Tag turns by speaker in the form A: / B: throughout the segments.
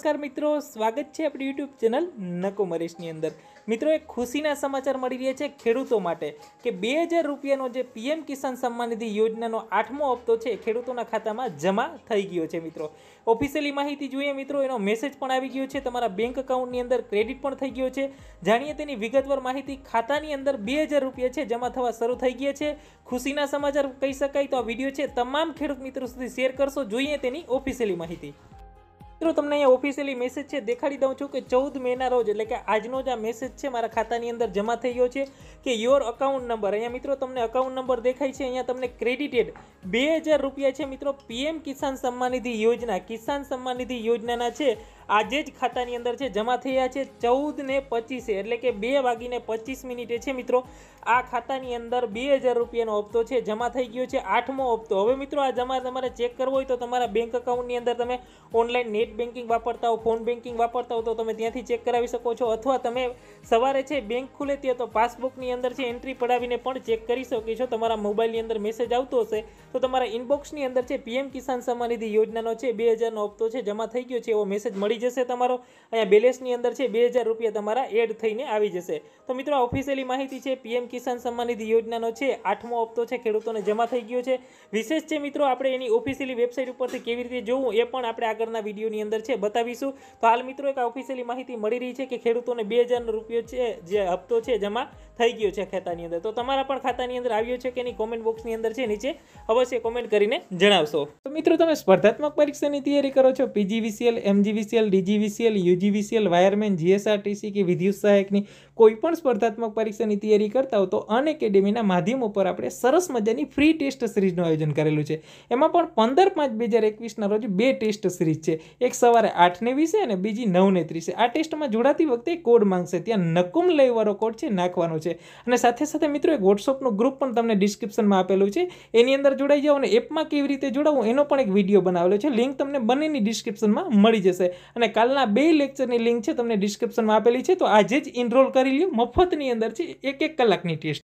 A: નમસ્કાર મિત્રો સ્વાગત છે આપણી યુટ્યુબ ચેનલ નકો મરીશની અંદર મિત્રો એક ખુશીના સમાચાર મળી રહ્યા છે ખેડૂતો માટે કે બે હજાર રૂપિયાનો જે પીએમ કિસાન સન્માન નિધિ યોજનાનો આઠમો હપ્તો છે ખેડૂતોના ખાતામાં જમા થઈ ગયો છે મિત્રો ઓફિશિયલી માહિતી જોઈએ મિત્રો એનો મેસેજ પણ આવી ગયો છે તમારા બેંક અકાઉન્ટની અંદર ક્રેડિટ પણ થઈ ગયો છે જાણીએ તેની વિગતવાર માહિતી ખાતાની અંદર બે હજાર રૂપિયા છે જમા થવા શરૂ થઈ ગયા છે ખુશીના સમાચાર કહી શકાય તો આ વિડીયો છે તમામ ખેડૂત મિત્રો સુધી શેર કરશો જોઈએ તેની ઓફિશિયલી માહિતી મિત્રો તમને અહીંયા ઓફિશિયલી મેસેજ છે દેખાડી દઉં છું કે ચૌદ મેના રોજ એટલે કે આજનો જ આ મેસેજ છે મારા ખાતાની અંદર જમા થઈ ગયો છે કે યોર અકાઉન્ટ નંબર અહીંયા મિત્રો તમને અકાઉન્ટ નંબર દેખાય છે અહીંયા તમને ક્રેડિટેડ બે હજાર રૂપિયા છે મિત્રો પીએમ કિસાન સન્માનિધિ યોજના કિસાન સન્માનિધિ યોજનાના છે આજે જ ખાતાની અંદર છે જમા થયા છે ચૌદ ને પચીસે એટલે કે બે વાગીને પચીસ મિનિટે છે મિત્રો આ ખાતાની અંદર બે હજાર રૂપિયાનો હપ્તો છે જમા થઈ ગયો છે આઠમો હપ્તો હવે મિત્રો આ જમા તમારે ચેક કરવો હોય તો તમારા બેંક અકાઉન્ટની અંદર તમે ઓનલાઈન નેટ નેટ બેન્કિંગ વાપરતા હો ફોન બેન્કિંગ વાપરતા હો તો તમે ત્યાંથી ચેક કરાવી શકો છો અથવા તમે સવારે છે બેંક ખુલે તે તો પાસબુકની અંદર છે એન્ટ્રી પડાવીને પણ ચેક કરી શકો છો તમારા મોબાઈલની અંદર મેસેજ આવતો હશે તો તમારા ઇનબોક્સની અંદર છે પીએમ કિસાન સમાનિધિ નિધિ યોજનાનો છે બે હજારનો હપ્તો છે જમા થઈ ગયો છે એવો મેસેજ મળી જશે તમારો અહીંયા બેલેન્સની અંદર છે બે હજાર રૂપિયા તમારા એડ થઈને આવી જશે તો મિત્રો આ ઓફિશિયલી માહિતી છે પીએમ કિસાન સમાનિધિ યોજનાનો છે આઠમો હપ્તો છે ખેડૂતોને જમા થઈ ગયો છે વિશેષ છે મિત્રો આપણે એની ઓફિશિયલી વેબસાઇટ ઉપરથી કેવી રીતે જોવું એ પણ આપણે આગળના વિડીયોની વિડીયોની અંદર છે બતાવીશું તો હાલ મિત્રો એક ઓફિશિયલી માહિતી મળી રહી છે કે ખેડૂતોને બે હજાર રૂપિયો છે જે હપ્તો છે જમા થઈ ગયો છે ખાતાની અંદર તો તમારા પણ ખાતાની અંદર આવ્યો છે કે નહીં કોમેન્ટ બોક્સની અંદર છે નીચે અવશ્ય કોમેન્ટ કરીને જણાવશો તો મિત્રો તમે સ્પર્ધાત્મક પરીક્ષાની તૈયારી કરો છો PGVCL MGVCL DGVCL UGVCL wireman GSRTC કે વિદ્યુત સહાયકની કોઈ પણ સ્પર્ધાત્મક પરીક્ષાની તૈયારી કરતા હો તો અન એકેડેમીના માધ્યમ ઉપર આપણે સરસ મજાની ફ્રી ટેસ્ટ સિરીઝનું આયોજન કરેલું છે એમાં પણ પંદર પાંચ બે હજાર એકવીસના રોજ બે ટેસ્ટ સિરીઝ છે એક સવારે આઠને વીસે અને બીજી નવને ત્રીસે આ ટેસ્ટમાં જોડાતી વખતે કોડ માંગશે ત્યાં નકુમ લઈવાળો કોડ છે નાખવાનો છે અને સાથે સાથે મિત્રો એક વોટ્સઅપનું ગ્રુપ પણ તમને ડિસ્ક્રિપ્શનમાં આપેલું છે એની અંદર જોડાઈ જાઓ અને એપમાં કેવી રીતે જોડાવું એનો પણ એક વિડીયો બનાવેલો છે લિંક તમને બંનેની ડિસ્ક્રિપ્શનમાં મળી જશે અને કાલના બે લેક્ચરની લિંક છે તમને ડિસ્ક્રિપ્શનમાં આપેલી છે તો આજે જ ઇનરોલ કરી લ્યો મફતની અંદર છે એક એક કલાકની ટેસ્ટ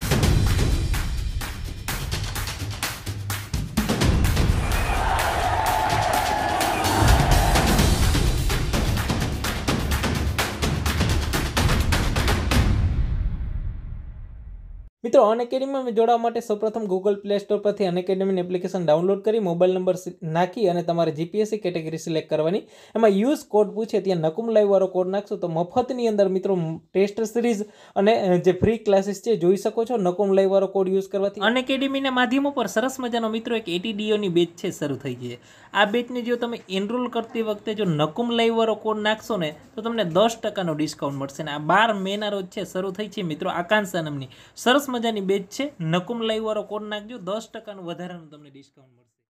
A: મિત્રો અનએકેડમીમાં જોડાવા માટે સૌપ્રથમ ગૂગલ પ્લે સ્ટોર પરથી અનએકેડમીની એપ્લિકેશન ડાઉનલોડ કરી મોબાઈલ નંબર નાખી અને તમારે જીપીએસસી કેટેગરી સિલેક્ટ કરવાની એમાં યુઝ કોડ પૂછે ત્યાં નકુમ લાઈવવાળો કોડ નાખશો તો મફતની અંદર મિત્રો ટેસ્ટ સિરીઝ અને જે ફ્રી ક્લાસીસ છે જોઈ શકો છો નકુમ લાઈવવાળો કોડ યુઝ કરવાથી અનએકેડમીના માધ્યમો પર સરસ મજાનો મિત્રો એક એટી બેચ છે શરૂ થઈ ગઈ આ બેચને જો તમે એનરોલ કરતી વખતે જો નકુમ લાઈવવાળો કોડ નાખશો ને તો તમને દસ ટકાનો ડિસ્કાઉન્ટ મળશે ને આ બાર મેના રોજ છે શરૂ થઈ છે મિત્રો આકાંક્ષા નામની સરસ મજાની બેચ છે નકુમ વાળો કોડ નાખજો દસ ટકાનું વધારાનું તમને ડિસ્કાઉન્ટ મળશે